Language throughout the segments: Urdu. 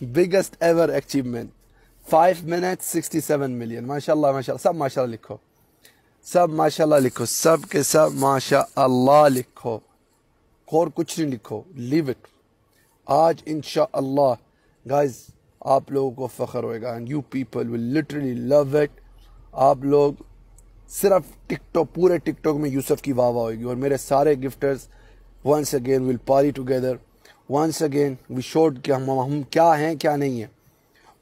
biggest ever achievement five minute sixty seven million ماشاء اللہ ماشاء اللہ سب ماشاء اللہ لکھو سب ماشاء اللہ لکھو سب کے سب ماشاء اللہ لکھو اور کچھ نہیں لکھو لیو اٹ آج ان شاء اللہ آپ لوگوں کو فخر ہوئے گا you people will literally love it آپ لوگ صرف ٹک ٹاک پورے ٹک ٹاک میں یوسف کی واہ واہ ہوئے گی اور میرے سارے gifters once again will party together once again we should کہ ہم ہم کیا ہیں کیا نہیں ہیں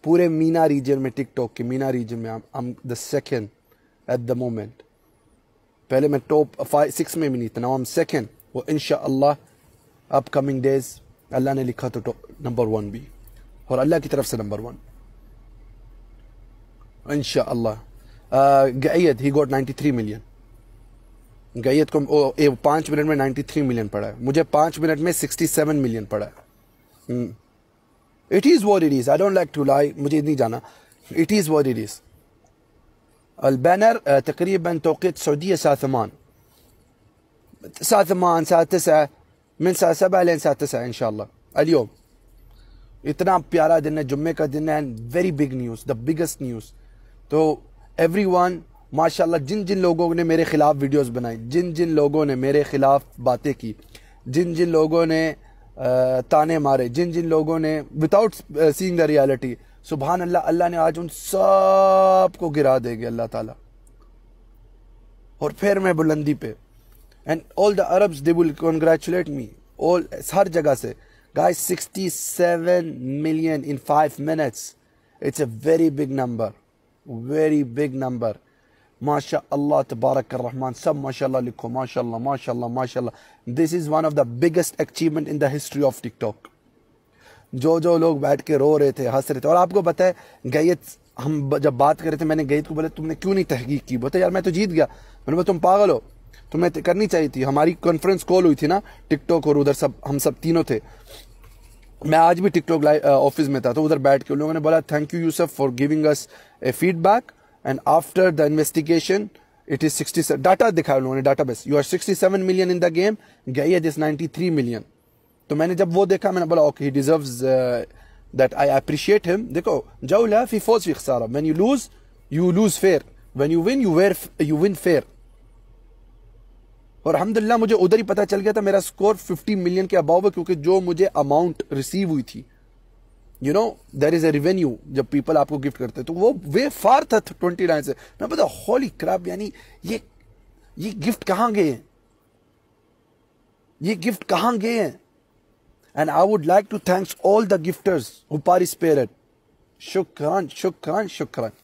پورے مینا ریجن میں ٹک ٹاک کے مینا ریجن میں ہم the second at the moment پہلے میں ٹاپ سکس میں بھی نہیں تھا نا ہم سیکنڈ وہ ان شاء اللہ اپ کمنگ ڈیز اللہ نے لکھا تو نمبر ون بھی اور اللہ کی طرف سے نمبر ون ان شاء اللہ he got ninety three million گئیت کو پانچ منٹ میں نائنٹی تھری ملین پڑا ہے مجھے پانچ منٹ میں سکسٹی سیون ملین پڑا ہے it is war it is I don't like to lie مجھے نہیں جانا اٹ از وار اٹ از البینر تقریباً توقیت سعودی ساتمان ساتمان سات تسع من سات سبع لین سات تسع ان شاء اللہ الیوم اتنا پیارا دن ہے جمعے کا دن ہے and very big news the biggest news to everyone ماشاءاللہ جن جن لوگوں نے میرے خلاف ویڈیوز بنائی جن جن لوگوں نے میرے خلاف باتیں کی جن جن لوگوں نے تانے مارے جن جن لوگوں نے without seeing the reality سبحان اللہ اللہ نے آج ان سب کو گرا دے گے اللہ تعالیٰ اور پھر میں بلندی پہ and all the Arabs they will congratulate me all ہر جگہ سے guys 67 million in 5 minutes it's a very big number very big number ماشاء اللہ تبارک الرحمن سب ماشاء اللہ لکھو ماشاء اللہ ماشاء اللہ ماشاء اللہ this is one of the biggest achievement in the history of TikTok جو جو لوگ بیٹھ کے رو رہے تھے ہنس رہے تھے اور آپ کو ہے گیت ہم جب بات کر رہے تھے میں نے گیت کو بولے تم نے کیوں نہیں تحقیق کی بولتے یار میں تو جیت گیا میں نے بولا تم پاگل ہو تمہیں کرنی چاہیے تھی ہماری کانفرنس کال ہوئی تھی نا ٹک ٹاک اور ادھر سب ہم سب تینوں تھے میں آج بھی ٹک ٹاک آفس میں تھا تو ادھر بیٹھ کے لوگوں نے بولا thank you Yusuf for us a feedback and after the investigation it is sixty seven data دکھایا انہوں نے database you are sixty seven million in the game گئی ہے دس نائنٹی تھری ملین تو میں نے جب وہ دیکھا میں نے بولا okay he deserve that I appreciate ہم دیکھو جو لیف ہی فوز وی خسارا when you lose you lose fair when you win you were you win fair اور الحمد للہ مجھے ادھر ہی پتہ چل گیا تھا میرا اسکور ففٹی ملین کے اباؤ ہے کیونکہ جو مجھے اماؤنٹ ریسیو ہوئی تھی ریونیو جب پیپل آپ کو گفٹ کرتے تو وہ تھا سے میں یعنی یہ یہ گفٹ کہاں گئے ہیں یہ گفٹ کہاں گئے ہیں and I would like to thanks all the gifter spirit شکران شکران شکران